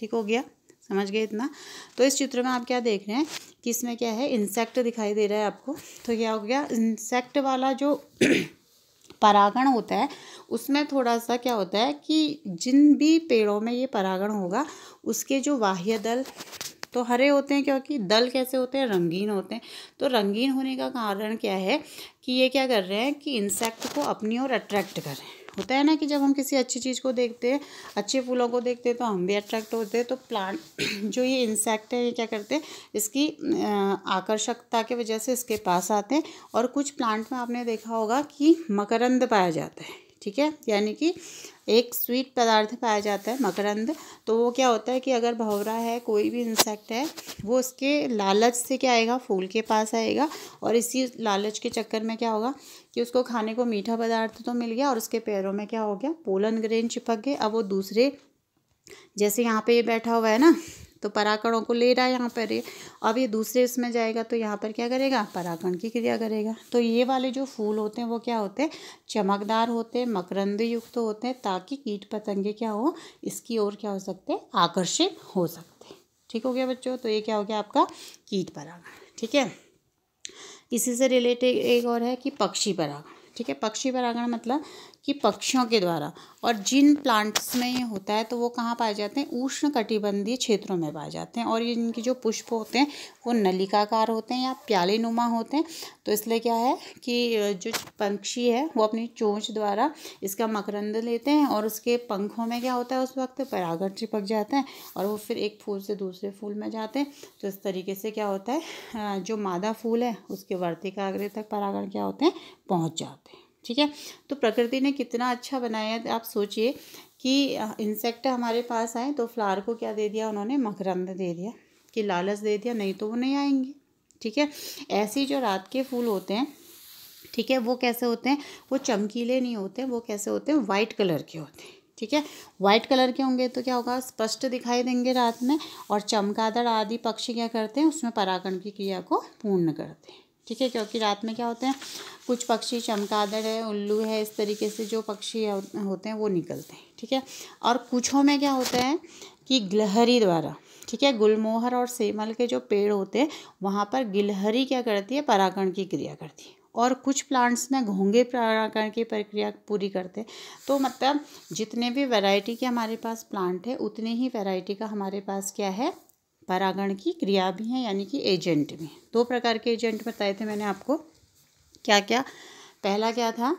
ठीक हो गया समझ गए इतना तो इस चित्र में आप क्या देख रहे हैं कि इसमें क्या है इंसेक्ट दिखाई दे रहा है आपको तो क्या हो गया इंसेक्ट वाला जो परागण होता है उसमें थोड़ा सा क्या होता है कि जिन भी पेड़ों में ये परागण होगा उसके जो बाह्य दल तो हरे होते हैं क्योंकि दल कैसे होते हैं रंगीन होते हैं तो रंगीन होने का कारण क्या है कि ये क्या कर रहे हैं कि इंसेक्ट को अपनी ओर अट्रैक्ट कर रहे हैं होता है ना कि जब हम किसी अच्छी चीज़ को देखते हैं अच्छे फूलों को देखते हैं तो हम भी अट्रैक्ट होते हैं तो प्लांट जो ये इंसेक्ट है ये क्या करते हैं इसकी आकर्षकता के वजह से इसके पास आते हैं और कुछ प्लांट में आपने देखा होगा कि मकरंद पाया जाता है ठीक है यानी कि एक स्वीट पदार्थ पाया जाता है मकरंद तो वो क्या होता है कि अगर भवरा है कोई भी इंसेक्ट है वो उसके लालच से क्या आएगा फूल के पास आएगा और इसी लालच के चक्कर में क्या होगा कि उसको खाने को मीठा पदार्थ तो मिल गया और उसके पैरों में क्या हो गया पोलन ग्रेन चिपक गए अब वो दूसरे जैसे यहाँ पे ये बैठा हुआ है ना तो पराकणों को ले रहा है यहाँ पर ये अब ये दूसरे इसमें जाएगा तो यहाँ पर क्या करेगा पराकण की क्रिया करेगा तो ये वाले जो फूल होते हैं वो क्या होते हैं चमकदार होते हैं मकरंद युक्त होते हैं ताकि कीट पतंगे क्या हो इसकी ओर क्या हो सकते हैं आकर्षित हो सकते हैं ठीक हो गया बच्चों तो ये क्या हो गया आपका कीट परागण ठीक है इसी से रिलेटेड एक और है कि पक्षी परागण ठीक है पक्षी परागण मतलब कि पक्षियों के द्वारा और जिन प्लांट्स में ये होता है तो वो कहाँ पाए जाते हैं उष्ण कटिबंधीय क्षेत्रों में पाए जाते हैं और ये इनके जो पुष्प होते हैं वो नलिकाकार होते हैं या प्याले नुमा होते हैं तो इसलिए क्या है कि जो पंक्षी है वो अपनी चोंच द्वारा इसका मकरंद लेते हैं और उसके पंखों में क्या होता है उस वक्त परागण चिपक जाते हैं और वो फिर एक फूल से दूसरे फूल में जाते हैं तो इस तरीके से क्या होता है जो मादा फूल है उसके वर्तिका तक परागण क्या होते हैं पहुँच जाते हैं ठीक है तो प्रकृति ने कितना अच्छा बनाया आप सोचिए कि इंसेक्ट हमारे पास आए तो फ्लावर को क्या दे दिया उन्होंने मकरंद दे दिया कि लालच दे दिया नहीं तो वो नहीं आएंगे ठीक है ऐसे जो रात के फूल होते हैं ठीक है वो कैसे होते हैं वो चमकीले नहीं होते वो कैसे होते हैं वाइट कलर के होते हैं ठीक है वाइट कलर के होंगे तो क्या होगा स्पष्ट दिखाई देंगे रात में और चमकादड़ आदि पक्षी क्या करते हैं उसमें परागण की क्रिया को पूर्ण करते हैं ठीक है क्योंकि रात में क्या होते हैं कुछ पक्षी चमकादड़ है उल्लू है इस तरीके से जो पक्षी होते हैं वो निकलते हैं ठीक है और कुछों में क्या होता है कि गिलहरी द्वारा ठीक है गुलमोहर और सेमल के जो पेड़ होते हैं वहाँ पर गिलहरी क्या करती है परागण की क्रिया करती है और कुछ प्लांट्स में घोंगे परागण की प्रक्रिया पूरी करते तो मतलब जितने भी वैरायटी के हमारे पास प्लांट है उतनी ही वैरायटी का हमारे पास क्या है परागण की क्रिया भी हैं यानी कि एजेंट भी दो प्रकार के एजेंट बताए थे मैंने आपको क्या क्या पहला क्या था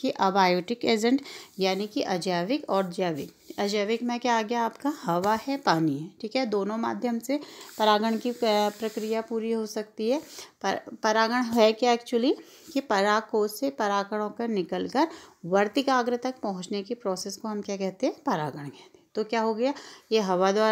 कि अबायोटिक एजेंट यानी कि अजैविक और जैविक अजैविक में क्या आ गया आपका हवा है पानी है ठीक है दोनों माध्यम से परागण की प्रक्रिया पूरी हो सकती है पर परागण है क्या एक्चुअली कि पराकोष से परागणों का निकल कर वर्तिकाग्र तक पहुंचने की प्रोसेस को हम क्या कहते हैं परागण कहते हैं तो क्या हो गया ये हवा द्वारा